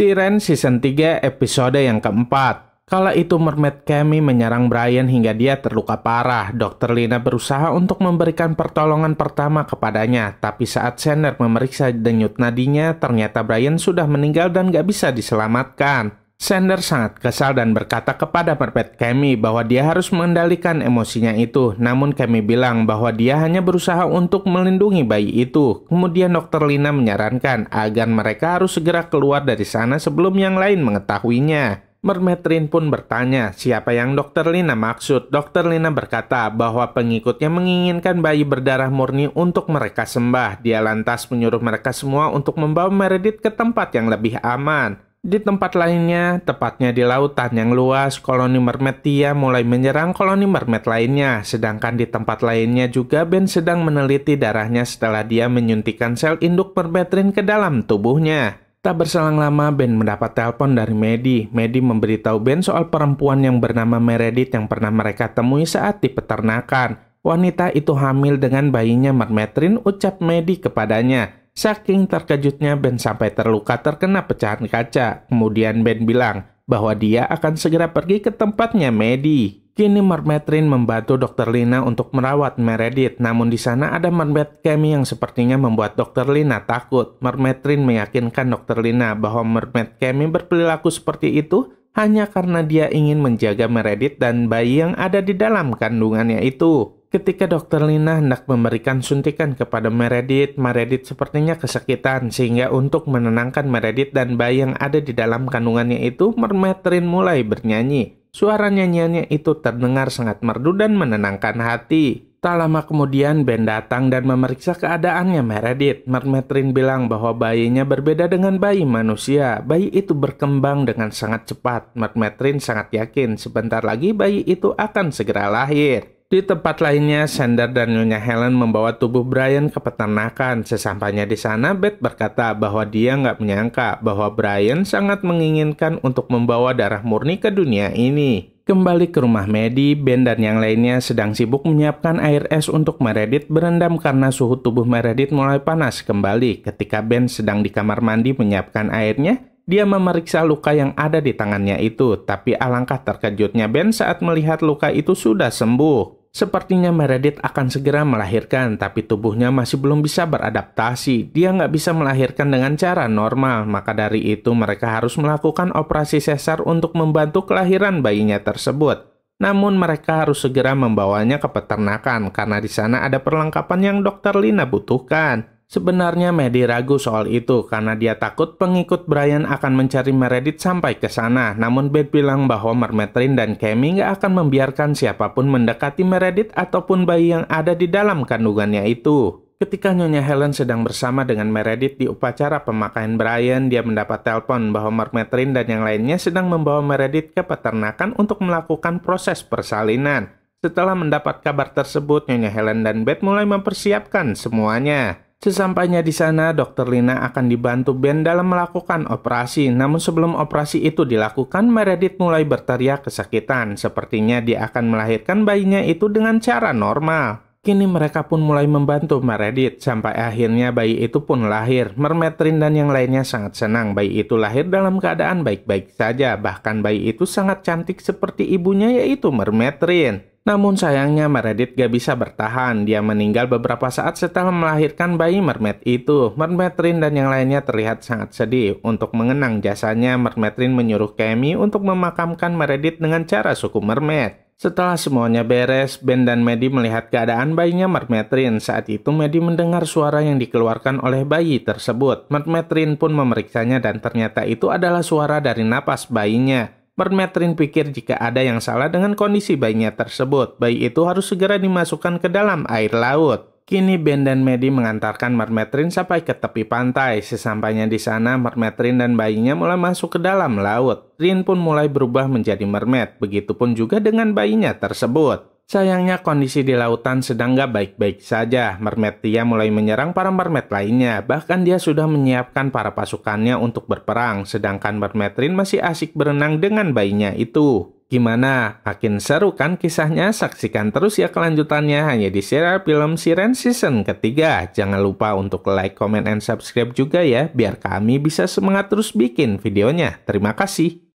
Siren Season 3 episode yang keempat. Kala itu Mermaid Kami menyerang Brian hingga dia terluka parah. Dokter Lina berusaha untuk memberikan pertolongan pertama kepadanya, tapi saat Sander memeriksa denyut nadinya, ternyata Brian sudah meninggal dan gak bisa diselamatkan. Sanders sangat kesal dan berkata kepada Perpet Kemi bahwa dia harus mengendalikan emosinya itu. Namun Kemi bilang bahwa dia hanya berusaha untuk melindungi bayi itu. Kemudian dokter Lina menyarankan agar mereka harus segera keluar dari sana sebelum yang lain mengetahuinya. Mermetrin pun bertanya siapa yang Dokter Lina maksud. Dokter Lina berkata bahwa pengikutnya menginginkan bayi berdarah murni untuk mereka sembah. Dia lantas menyuruh mereka semua untuk membawa Meredith ke tempat yang lebih aman. Di tempat lainnya, tepatnya di lautan yang luas, koloni mermet Tia mulai menyerang koloni mermet lainnya, sedangkan di tempat lainnya juga Ben sedang meneliti darahnya setelah dia menyuntikkan sel induk perbetrin ke dalam tubuhnya. Tak berselang lama, Ben mendapat telepon dari Medi. Medi memberitahu Ben soal perempuan yang bernama Meredith yang pernah mereka temui saat di peternakan. Wanita itu hamil dengan bayinya mermetrin, ucap Medi kepadanya. Saking terkejutnya Ben sampai terluka terkena pecahan kaca. Kemudian Ben bilang bahwa dia akan segera pergi ke tempatnya Medi. Kini Mermetrin membantu Dr. Lina untuk merawat Meredith, namun di sana ada mermaid Kemi yang sepertinya membuat Dr. Lina takut. Mermetrin meyakinkan Dr. Lina bahwa mermaid Kemi berperilaku seperti itu hanya karena dia ingin menjaga Meredith dan bayi yang ada di dalam kandungannya itu. Ketika dokter Lina hendak memberikan suntikan kepada Meredith, Meredith sepertinya kesakitan sehingga untuk menenangkan Meredith dan bayi yang ada di dalam kandungannya itu, Mermetrin mulai bernyanyi. Suara nyanyiannya itu terdengar sangat merdu dan menenangkan hati. Tak lama kemudian Ben datang dan memeriksa keadaannya Meredith. Mermetrin bilang bahwa bayinya berbeda dengan bayi manusia. Bayi itu berkembang dengan sangat cepat. Mermetrin sangat yakin sebentar lagi bayi itu akan segera lahir. Di tempat lainnya, Sander dan Nyonya Helen membawa tubuh Brian ke peternakan. Sesampainya di sana, Beth berkata bahwa dia nggak menyangka bahwa Brian sangat menginginkan untuk membawa darah murni ke dunia ini. Kembali ke rumah Medi, Ben dan yang lainnya sedang sibuk menyiapkan air es untuk Meredith berendam karena suhu tubuh Meredith mulai panas kembali. Ketika Ben sedang di kamar mandi menyiapkan airnya, dia memeriksa luka yang ada di tangannya itu, tapi alangkah terkejutnya Ben saat melihat luka itu sudah sembuh. Sepertinya Meredith akan segera melahirkan, tapi tubuhnya masih belum bisa beradaptasi. Dia nggak bisa melahirkan dengan cara normal, maka dari itu mereka harus melakukan operasi sesar untuk membantu kelahiran bayinya tersebut. Namun mereka harus segera membawanya ke peternakan karena di sana ada perlengkapan yang dokter Lina butuhkan. Sebenarnya Medi ragu soal itu karena dia takut pengikut Brian akan mencari Meredith sampai ke sana. Namun Beth bilang bahwa Mermetrin dan Kemi nggak akan membiarkan siapapun mendekati Meredith ataupun bayi yang ada di dalam kandungannya itu. Ketika Nyonya Helen sedang bersama dengan Meredith di upacara pemakaian Brian, dia mendapat telepon bahwa Mermetrin dan yang lainnya sedang membawa Meredith ke peternakan untuk melakukan proses persalinan. Setelah mendapat kabar tersebut, Nyonya Helen dan Beth mulai mempersiapkan semuanya. Sesampainya di sana, Dr. Lina akan dibantu Ben dalam melakukan operasi. Namun sebelum operasi itu dilakukan, Meredith mulai berteriak kesakitan. Sepertinya dia akan melahirkan bayinya itu dengan cara normal. Kini mereka pun mulai membantu Meredith sampai akhirnya bayi itu pun lahir. Mermetrin dan yang lainnya sangat senang bayi itu lahir dalam keadaan baik-baik saja. Bahkan bayi itu sangat cantik seperti ibunya yaitu Mermetrin. Namun sayangnya Meredith gak bisa bertahan, dia meninggal beberapa saat setelah melahirkan bayi mermaid itu. Mermaid Rin dan yang lainnya terlihat sangat sedih. Untuk mengenang jasanya, Mermaid Rin menyuruh Kemi untuk memakamkan Meredith dengan cara suku mermaid. Setelah semuanya beres, Ben dan Medi melihat keadaan bayinya Mermetrin. Saat itu Medi mendengar suara yang dikeluarkan oleh bayi tersebut. Mermetrin pun memeriksanya dan ternyata itu adalah suara dari napas bayinya. Permetrin pikir jika ada yang salah dengan kondisi bayinya tersebut, bayi itu harus segera dimasukkan ke dalam air laut. Kini Ben dan Medi mengantarkan Mermetrin sampai ke tepi pantai. Sesampainya di sana, Mermetrin dan bayinya mulai masuk ke dalam laut. Rin pun mulai berubah menjadi mermet. begitupun juga dengan bayinya tersebut. Sayangnya kondisi di lautan sedang gak baik-baik saja. Mermetia Tia mulai menyerang para mermet lainnya. Bahkan dia sudah menyiapkan para pasukannya untuk berperang. Sedangkan Mermetrin Rin masih asik berenang dengan bayinya itu. Gimana? Makin seru kan kisahnya? Saksikan terus ya kelanjutannya hanya di serial film Siren Season ketiga. Jangan lupa untuk like, comment, and subscribe juga ya. Biar kami bisa semangat terus bikin videonya. Terima kasih.